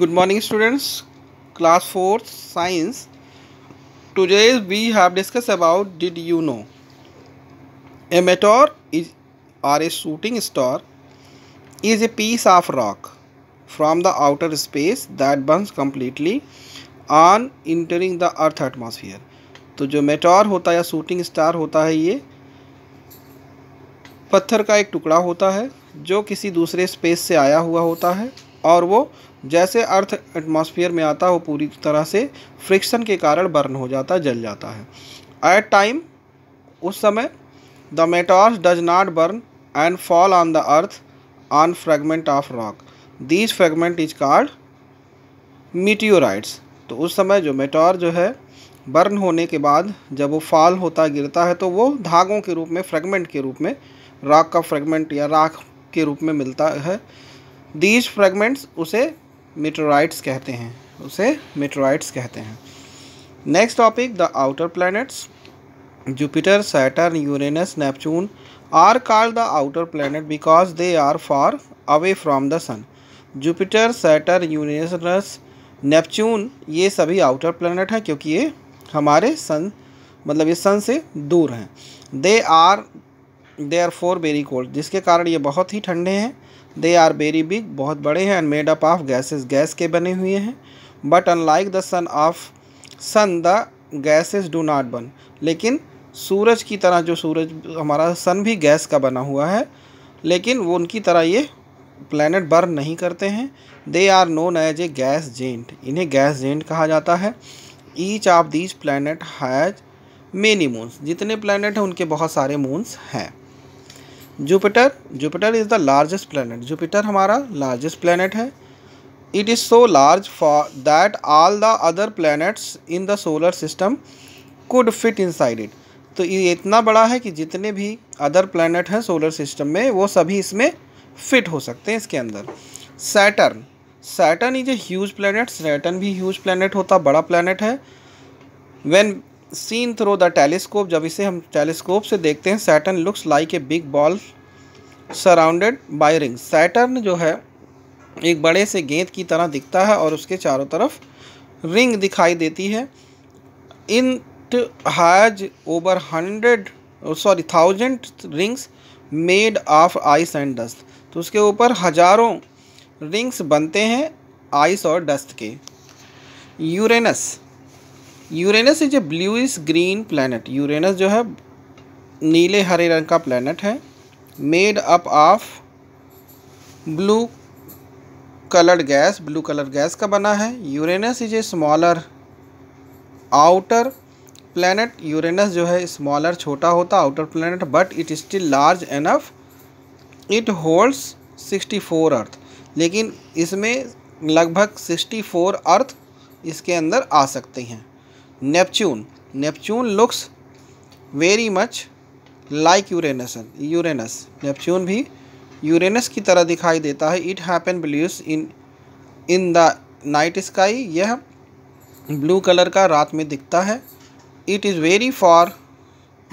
good morning students class fourth science today we have discuss about did you know a meteor is or a shooting star is a piece of rock from the outer space that burns completely on entering the earth atmosphere तो जो मेटोर होता है या shooting star होता है ये पत्थर का एक टुकड़ा होता है जो किसी दूसरे स्पेस से आया हुआ होता है और वो जैसे अर्थ एटमॉस्फेयर में आता है वो पूरी तरह से फ्रिक्शन के कारण बर्न हो जाता है जल जाता है एट टाइम उस समय the meteors does not burn and fall on the earth on fragment of rock these fragment is called meteorites तो उस समय जो मेटॉर जो है बर्न होने के बाद जब वो फॉल होता गिरता है तो वो धागों के रूप में फ्रेगमेंट के रूप में रॉक का फ्रेगमेंट या राख के रूप में मिलता है दीज फ्रेगमेंट्स उसे मेट्रोराइट्स कहते हैं उसे मेट्रोराइट्स कहते हैं next topic the outer planets Jupiter Saturn Uranus Neptune are called the outer planet because they are far away from the sun Jupiter Saturn Uranus Neptune ये सभी आउटर प्लैनेट हैं क्योंकि ये हमारे सन मतलब ये सन से दूर हैं they are they are far very cold जिसके कारण ये बहुत ही ठंडे हैं दे आर बेरी बिग बहुत बड़े हैं and made up of gases gas के बने हुए हैं but unlike the sun of sun the gases do not burn लेकिन सूरज की तरह जो सूरज हमारा सन भी गैस का बना हुआ है लेकिन वो उनकी तरह ये प्लानट बर्न नहीं करते हैं they are known as a gas giant इन्हें गैस जेंट कहा जाता है each of these planet has many moons जितने प्लानट हैं उनके बहुत सारे मून्स हैं Jupiter Jupiter is the largest planet Jupiter हमारा लार्जेस्ट प्लानट है it is so large for that all the other planets in the solar system could fit inside it तो ये इतना बड़ा है कि जितने भी अदर प्लानट हैं सोलर सिस्टम में वो सभी इसमें फिट हो सकते हैं इसके अंदर Saturn Saturn is a huge planet Saturn भी ह्यूज प्लानट होता बड़ा प्लानट है when seen through the telescope जब इसे हम टेलीस्कोप से देखते हैं Saturn looks like a big ball surrounded by ring Saturn जो है एक बड़े से गेंद की तरह दिखता है और उसके चारों तरफ रिंग दिखाई देती है in has over hundred sorry thousand rings made of ice and dust तो उसके ऊपर हजारों रिंग्स बनते हैं आइस और डस्ट के Uranus Uranus is a bluish green planet Uranus जो है नीले हरे रंग का प्लानट है made up of blue colour gas blue colour gas का बना है Uranus is a smaller outer planet Uranus जो है स्मॉलर छोटा होता outer planet but it still large enough it holds sixty four earth लेकिन इसमें लगभग सिक्सटी फोर अर्थ इसके अंदर आ सकते हैं Neptune Neptune looks very much like Uranus Uranus Neptune भी यूरेनस की तरह दिखाई देता है it happen blues in in the night sky यह ब्लू कलर का रात में दिखता है it is very far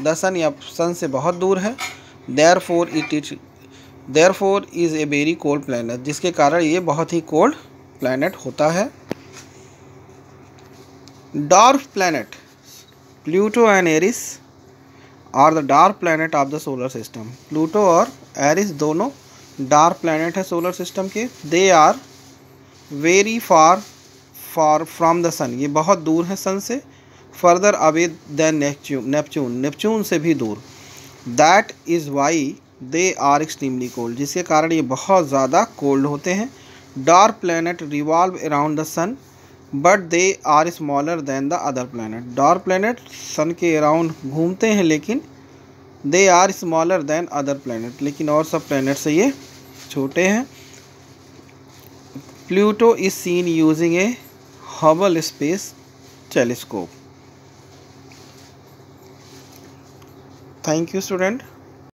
the sun या सन से बहुत दूर है therefore it is therefore is a very cold planet जिसके कारण ये बहुत ही कोल्ड प्लानट होता है dwarf planet Pluto and Eris are the dark planet of the solar system Pluto और एरिस दोनों डार्क प्लानट है सोलर सिस्टम के they are very far far from the sun ये बहुत दूर है सन से farther away than Neptune Neptune से भी दूर that is why they are extremely cold जिसके कारण ये बहुत ज़्यादा कोल्ड होते हैं dark planet revolve around the sun but they are smaller than the other planet dark planet sun के अराउंड घूमते हैं लेकिन they are smaller than other planet लेकिन और सब प्लानट से ये छोटे हैं Pluto is seen using a Hubble space telescope thank you student